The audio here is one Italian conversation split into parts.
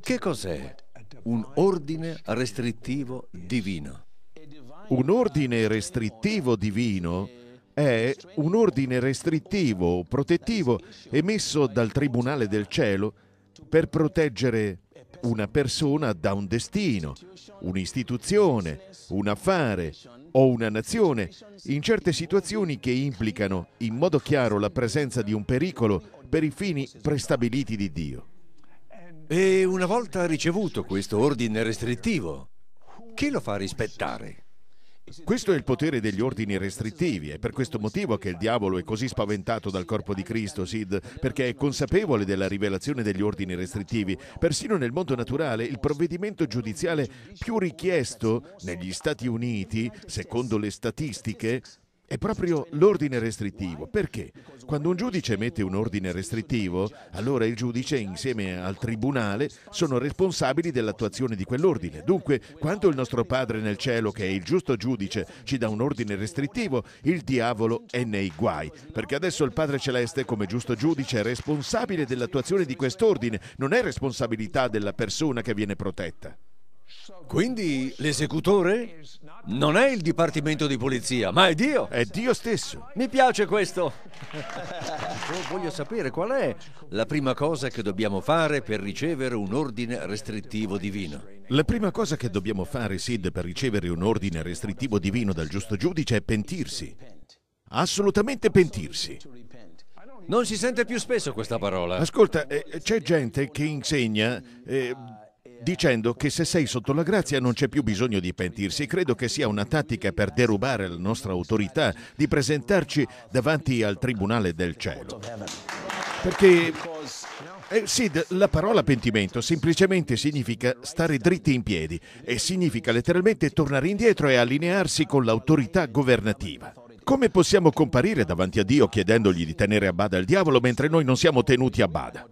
Che cos'è un ordine restrittivo divino? Un ordine restrittivo divino è un ordine restrittivo o protettivo emesso dal Tribunale del Cielo per proteggere una persona da un destino, un'istituzione, un affare o una nazione in certe situazioni che implicano in modo chiaro la presenza di un pericolo per i fini prestabiliti di Dio. E una volta ricevuto questo ordine restrittivo, chi lo fa rispettare? Questo è il potere degli ordini restrittivi, è per questo motivo che il diavolo è così spaventato dal corpo di Cristo, Sid, perché è consapevole della rivelazione degli ordini restrittivi. Persino nel mondo naturale, il provvedimento giudiziale più richiesto negli Stati Uniti, secondo le statistiche, è proprio l'ordine restrittivo. Perché? Quando un giudice emette un ordine restrittivo, allora il giudice insieme al tribunale sono responsabili dell'attuazione di quell'ordine. Dunque, quando il nostro Padre nel cielo, che è il giusto giudice, ci dà un ordine restrittivo, il diavolo è nei guai. Perché adesso il Padre Celeste, come giusto giudice, è responsabile dell'attuazione di quest'ordine, non è responsabilità della persona che viene protetta. Quindi l'esecutore non è il dipartimento di polizia, ma è Dio. È Dio stesso. Mi piace questo. Voglio sapere qual è la prima cosa che dobbiamo fare per ricevere un ordine restrittivo divino. La prima cosa che dobbiamo fare, Sid, per ricevere un ordine restrittivo divino dal giusto giudice è pentirsi. Assolutamente pentirsi. Non si sente più spesso questa parola. Ascolta, eh, c'è gente che insegna... Eh, dicendo che se sei sotto la grazia non c'è più bisogno di pentirsi. Credo che sia una tattica per derubare la nostra autorità di presentarci davanti al tribunale del cielo. Perché eh, sì, la parola pentimento semplicemente significa stare dritti in piedi e significa letteralmente tornare indietro e allinearsi con l'autorità governativa. Come possiamo comparire davanti a Dio chiedendogli di tenere a bada il diavolo mentre noi non siamo tenuti a bada?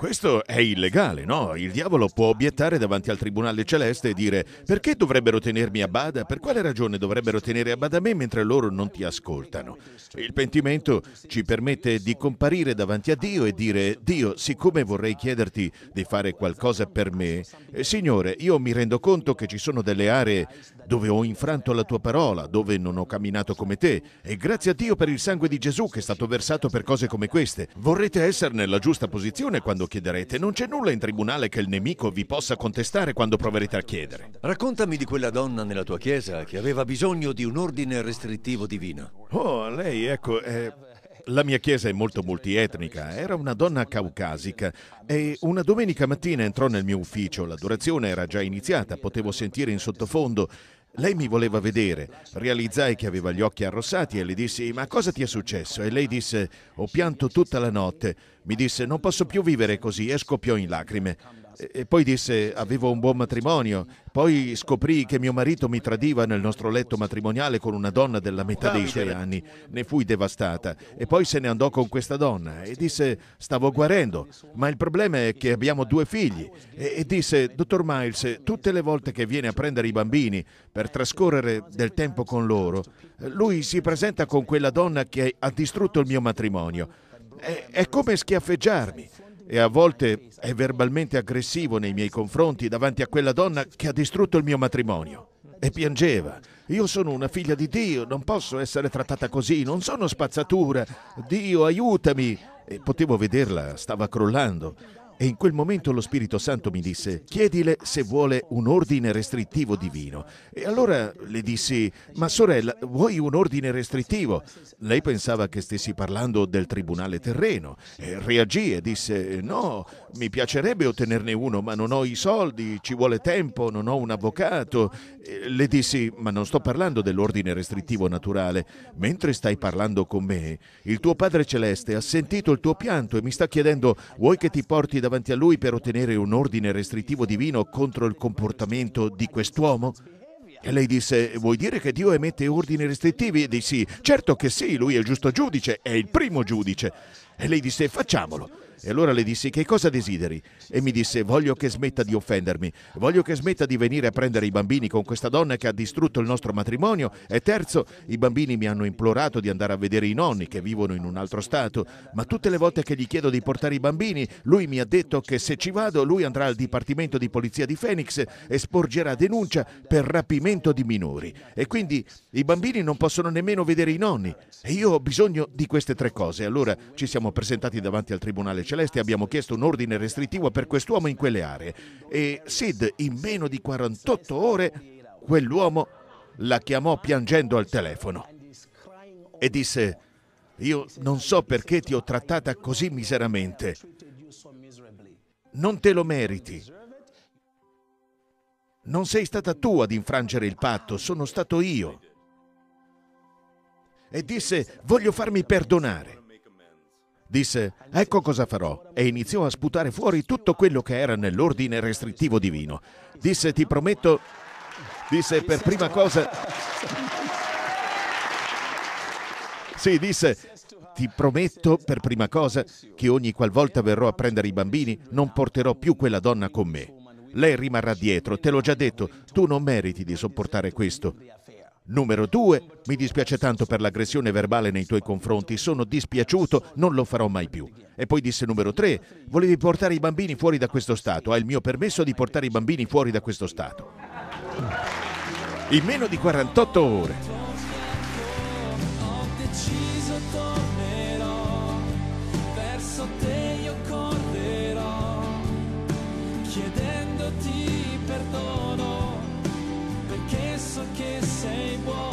Questo è illegale, no? Il diavolo può obiettare davanti al Tribunale Celeste e dire perché dovrebbero tenermi a bada, per quale ragione dovrebbero tenere a bada me mentre loro non ti ascoltano. Il pentimento ci permette di comparire davanti a Dio e dire Dio, siccome vorrei chiederti di fare qualcosa per me, eh, Signore, io mi rendo conto che ci sono delle aree dove ho infranto la tua parola, dove non ho camminato come te. E grazie a Dio per il sangue di Gesù che è stato versato per cose come queste. Vorrete essere nella giusta posizione quando chiederete. Non c'è nulla in tribunale che il nemico vi possa contestare quando proverete a chiedere. Raccontami di quella donna nella tua chiesa che aveva bisogno di un ordine restrittivo divino. Oh, lei, ecco, è... Eh, la mia chiesa è molto multietnica, era una donna caucasica e una domenica mattina entrò nel mio ufficio, l'adorazione era già iniziata, potevo sentire in sottofondo lei mi voleva vedere, realizzai che aveva gli occhi arrossati e le dissi ma cosa ti è successo? E lei disse ho pianto tutta la notte, mi disse non posso più vivere così e scoppiò in lacrime. E poi disse avevo un buon matrimonio, poi scoprì che mio marito mi tradiva nel nostro letto matrimoniale con una donna della metà dei suoi anni, ne fui devastata e poi se ne andò con questa donna e disse stavo guarendo, ma il problema è che abbiamo due figli e, e disse dottor Miles, tutte le volte che viene a prendere i bambini per trascorrere del tempo con loro, lui si presenta con quella donna che ha distrutto il mio matrimonio. È, è come schiaffeggiarmi e a volte è verbalmente aggressivo nei miei confronti davanti a quella donna che ha distrutto il mio matrimonio. E piangeva. Io sono una figlia di Dio, non posso essere trattata così, non sono spazzatura. Dio, aiutami. E potevo vederla, stava crollando. E in quel momento lo Spirito Santo mi disse, chiedile se vuole un ordine restrittivo divino. E allora le dissi, ma sorella, vuoi un ordine restrittivo? Lei pensava che stessi parlando del tribunale terreno. E reagì e disse, no, mi piacerebbe ottenerne uno, ma non ho i soldi, ci vuole tempo, non ho un avvocato. E le dissi, ma non sto parlando dell'ordine restrittivo naturale. Mentre stai parlando con me, il tuo Padre Celeste ha sentito il tuo pianto e mi sta chiedendo, vuoi che ti porti da davanti a lui per ottenere un ordine restrittivo divino contro il comportamento di quest'uomo? E lei disse, vuoi dire che Dio emette ordini restrittivi? E sì, certo che sì, lui è il giusto giudice, è il primo giudice. E lei disse facciamolo. E allora le dissi che cosa desideri? E mi disse voglio che smetta di offendermi, voglio che smetta di venire a prendere i bambini con questa donna che ha distrutto il nostro matrimonio e terzo, i bambini mi hanno implorato di andare a vedere i nonni che vivono in un altro stato, ma tutte le volte che gli chiedo di portare i bambini, lui mi ha detto che se ci vado lui andrà al Dipartimento di Polizia di Phoenix e sporgerà denuncia per rapimento di minori. E quindi i bambini non possono nemmeno vedere i nonni. E io ho bisogno di queste tre cose. Allora ci siamo siamo presentati davanti al Tribunale Celeste e abbiamo chiesto un ordine restrittivo per quest'uomo in quelle aree. E Sid, in meno di 48 ore, quell'uomo la chiamò piangendo al telefono e disse, io non so perché ti ho trattata così miseramente. Non te lo meriti. Non sei stata tu ad infrangere il patto, sono stato io. E disse, voglio farmi perdonare disse ecco cosa farò e iniziò a sputare fuori tutto quello che era nell'ordine restrittivo divino. Disse ti prometto, disse per prima cosa... Sì, disse ti prometto per prima cosa che ogni qualvolta verrò a prendere i bambini non porterò più quella donna con me. Lei rimarrà dietro, te l'ho già detto, tu non meriti di sopportare questo. Numero due, mi dispiace tanto per l'aggressione verbale nei tuoi confronti, sono dispiaciuto, non lo farò mai più. E poi disse numero tre, volevi portare i bambini fuori da questo stato, hai il mio permesso di portare i bambini fuori da questo stato. In meno di 48 ore. Verso te io correrò, chiedendoti... isso que sem bom.